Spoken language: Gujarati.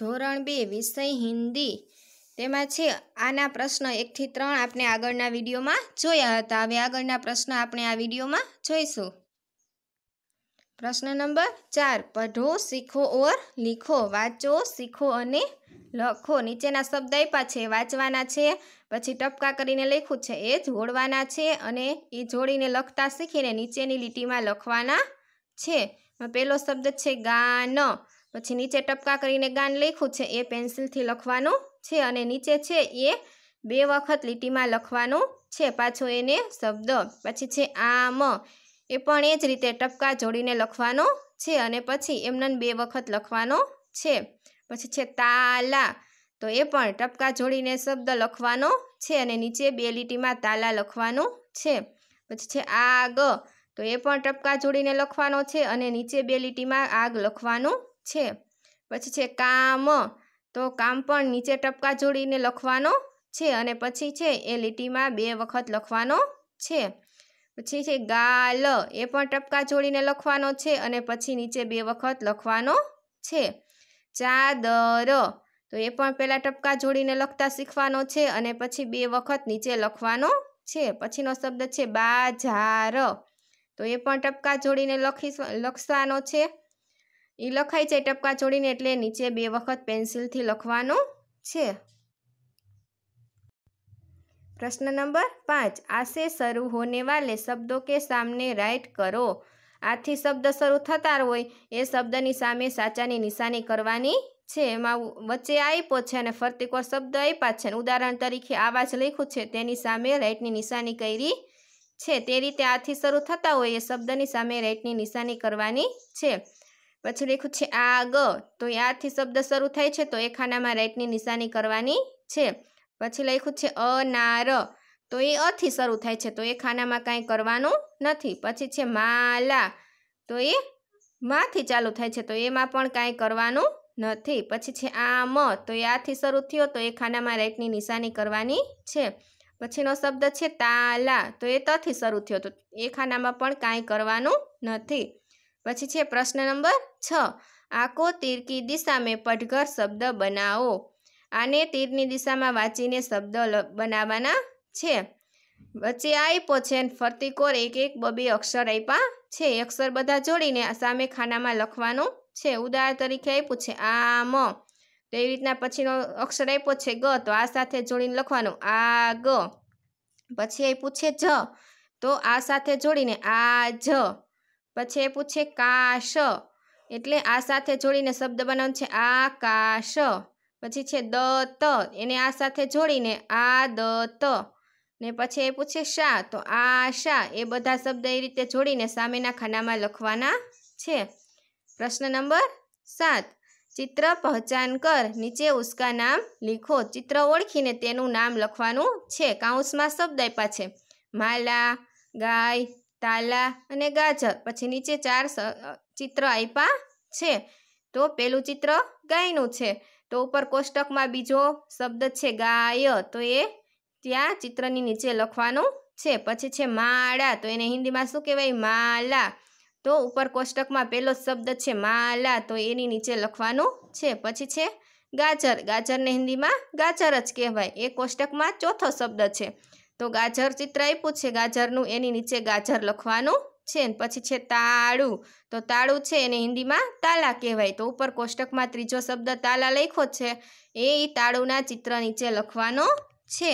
ધોરણ બે વિષય હિન્દી તેમાં છે આના પ્રશ્ન એકથી ત્રણ આપણે આગળના વિડીયોમાં જોયા હતા હવે આગળના પ્રશ્ન આપણે આ વિડીયોમાં જોઈશું પ્રશ્ન નંબર ચાર પઢો શીખો ઓર લીખો વાંચો શીખો અને લખો નીચેના શબ્દ આપ્યા છે વાંચવાના છે પછી ટપકા કરીને લખ્યું છે એ જોડવાના છે અને એ જોડીને લખતા શીખીને નીચેની લીટીમાં લખવાના છે પહેલો શબ્દ છે ગાન પછી નીચે ટપકા કરીને ગાન લખ્યું છે એ પેન્સિલથી લખવાનું છે અને નીચે છે એ બે વખત લીટીમાં લખવાનું છે પાછો એને શબ્દ પછી છે આમ એ પણ એ જ રીતે ટપકા જોડીને લખવાનો છે અને પછી એમને બે વખત લખવાનો છે પછી છે તાલા તો એ પણ ટપકા જોડીને શબ્દ લખવાનો છે અને નીચે બે લીટીમાં તાલા લખવાનું છે પછી છે આગ તો એ પણ ટપકા જોડીને લખવાનો છે અને નીચે બે લીટીમાં આગ લખવાનું છે પછી છે કામ તો કામ પણ નીચે ટપકા જોડીને લખવાનો છે અને પછી છે એ લીટીમાં બે વખત લખવાનો છે પછી છે ગાલ એ પણ ટપકા જોડીને લખવાનો છે અને પછી નીચે બે વખત લખવાનો છે ચાદર તો એ પણ પહેલાં ટપકા જોડીને લખતા શીખવાનો છે અને પછી બે વખત નીચે લખવાનો છે પછીનો શબ્દ છે બાજાર તો એ પણ ટપકા જોડીને લખી લખવાનો છે એ લખાય છે ટપકા છોડીને એટલે નીચે બે વખત પેન્સિલથી લખવાનું છે પ્રશ્ન નંબર પાંચ આશે શરૂ હોને વાલે શબ્દો કે સામને રાઇટ કરો આથી શબ્દ શરૂ થતા હોય એ શબ્દની સામે સાચાની નિશાની કરવાની છે એમાં વચ્ચે આપ્યો છે અને ફરતી ફરતીકો શબ્દ આપ્યા છે ઉદાહરણ તરીકે આવા જ લખ્યું છે તેની સામે રાઇટની નિશાની કરી છે તે રીતે આથી શરૂ થતા હોય એ શબ્દની સામે રાઇટની નિશાની કરવાની છે પછી લખ્યું છે આગ તો યાથી શબ્દ શરૂ થાય છે તો એ ખાનામાં રાઈટની નિશાની કરવાની છે પછી લખ્યું છે અનાર તો એ અથી શરૂ થાય છે તો એ ખાનામાં કાંઈ કરવાનું નથી પછી છે માલા તો એ માંથી ચાલુ થાય છે તો એમાં પણ કાંઈ કરવાનું નથી પછી છે આમ તો યાથી શરૂ થયો તો એ ખાનામાં રાઈટની નિશાની કરવાની છે પછીનો શબ્દ છે તાલા તો એ તથી શરૂ થયો તો એ ખાનામાં પણ કાંઈ કરવાનું નથી પછી છે પ્રશ્ન નંબર છ આકો તીરકી દિશામાં મેં પટઘર શબ્દ બનાવો આને તીરની દિશામાં વાંચીને શબ્દ બનાવવાના છે વચ્ચે આપ્યો છે ફરતી કોર એક એક બબે અક્ષર આપ્યા છે અક્ષર બધા જોડીને સામે ખાનામાં લખવાનું છે ઉદાહરણ તરીકે આપ્યું છે આ મ તો એવી રીતના પછીનો અક્ષર આપ્યો છે ગ તો આ સાથે જોડીને લખવાનું આ ગ પછી આપ્યું છે જ તો આ સાથે જોડીને આ જ પછી આપ્યું છે કાશ એટલે આ સાથે જોડીને શબ્દ બનાવવાનો છે આકાશ પછી છે દ ત એને આ સાથે જોડીને આ દ ત ને પછી એ પૂછે શા તો આ શા એ બધા શબ્દ એ રીતે જોડીને સામેના ખાનામાં લખવાના છે પ્રશ્ન નંબર સાત ચિત્ર પહચાન કર નીચે ઉસકા નામ લીખો ચિત્ર ઓળખીને તેનું નામ લખવાનું છે કાઉન્સમાં શબ્દ આપ્યા છે માલા ગાય કાલા અને ગાજર પછી નીચે ચાર ચિત્ર આપ્યા છે તો પેલું ચિત્ર ગાયનું છે તો ઉપર કોષ્ટકમાં બીજો શબ્દ છે ગાય તો એ ત્યાં ચિત્રની નીચે લખવાનું છે પછી છે માળા તો એને હિન્દીમાં શું કહેવાય માલા તો ઉપર કોષ્ટકમાં પહેલો શબ્દ છે માલા તો એની નીચે લખવાનું છે પછી છે ગાજર ગાજરને હિન્દીમાં ગાજર જ કહેવાય એ કોષ્ટકમાં ચોથો શબ્દ છે તો ગાજર ચિત્ર આપ્યું છે ગાજરનું એની નીચે ગાજર લખવાનું છે પછી છે તાળું તો તાળું છે એને હિન્દીમાં તાલા કહેવાય તો ઉપર કોષ્ટકમાં ત્રીજો શબ્દ તાલા લખ્યો છે એ તાળુંના ચિત્ર નીચે લખવાનો છે